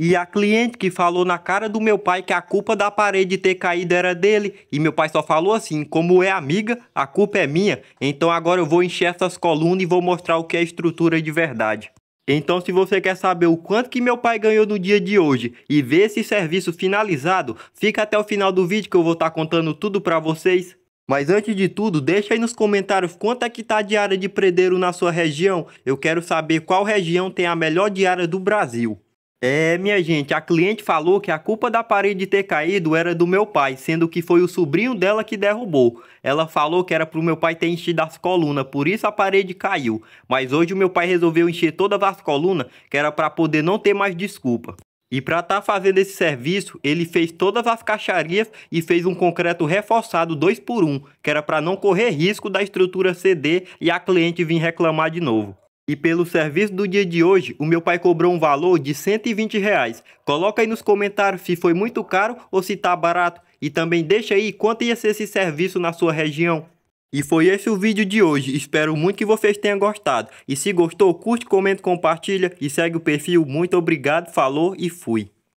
E a cliente que falou na cara do meu pai que a culpa da parede ter caído era dele, e meu pai só falou assim: como é amiga, a culpa é minha, então agora eu vou encher essas colunas e vou mostrar o que é estrutura de verdade. Então, se você quer saber o quanto que meu pai ganhou no dia de hoje e ver esse serviço finalizado, fica até o final do vídeo que eu vou estar tá contando tudo para vocês. Mas antes de tudo, deixa aí nos comentários quanto é que tá a diária de predeiro na sua região. Eu quero saber qual região tem a melhor diária do Brasil. É, minha gente, a cliente falou que a culpa da parede ter caído era do meu pai, sendo que foi o sobrinho dela que derrubou. Ela falou que era pro meu pai ter enchido as colunas, por isso a parede caiu. Mas hoje o meu pai resolveu encher todas as colunas, que era para poder não ter mais desculpa. E para estar tá fazendo esse serviço, ele fez todas as caixarias e fez um concreto reforçado 2 por 1 um, que era para não correr risco da estrutura ceder e a cliente vir reclamar de novo. E pelo serviço do dia de hoje, o meu pai cobrou um valor de 120 reais. Coloca aí nos comentários se foi muito caro ou se tá barato. E também deixa aí quanto ia ser esse serviço na sua região. E foi esse o vídeo de hoje. Espero muito que vocês tenham gostado. E se gostou, curte, comenta, compartilha e segue o perfil. Muito obrigado, falou e fui.